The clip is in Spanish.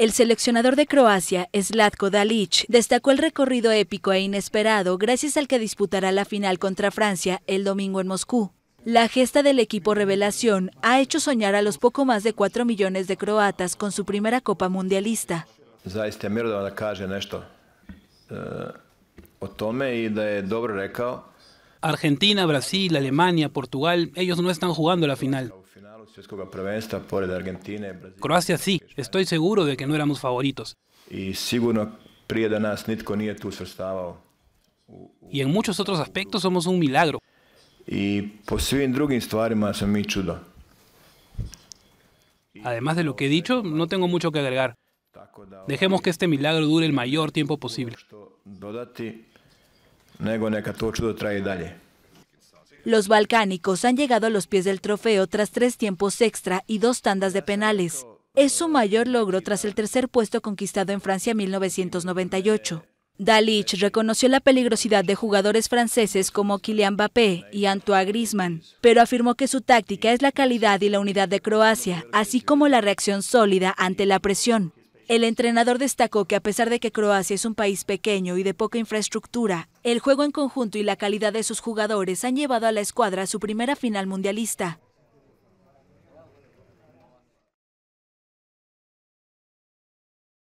El seleccionador de Croacia, Slatko Dalic, destacó el recorrido épico e inesperado gracias al que disputará la final contra Francia el domingo en Moscú. La gesta del equipo revelación ha hecho soñar a los poco más de 4 millones de croatas con su primera Copa Mundialista. Argentina, Brasil, Alemania, Portugal, ellos no están jugando la final. Croacia sí, estoy seguro de que no éramos favoritos. Y en muchos otros aspectos somos un milagro. Además de lo que he dicho, no tengo mucho que agregar. Dejemos que este milagro dure el mayor tiempo posible. nego neka to čudo los balcánicos han llegado a los pies del trofeo tras tres tiempos extra y dos tandas de penales. Es su mayor logro tras el tercer puesto conquistado en Francia en 1998. Dalich reconoció la peligrosidad de jugadores franceses como Kylian Mbappé y Antoine Griezmann, pero afirmó que su táctica es la calidad y la unidad de Croacia, así como la reacción sólida ante la presión. El entrenador destacó que a pesar de que Croacia es un país pequeño y de poca infraestructura, el juego en conjunto y la calidad de sus jugadores han llevado a la escuadra a su primera final mundialista.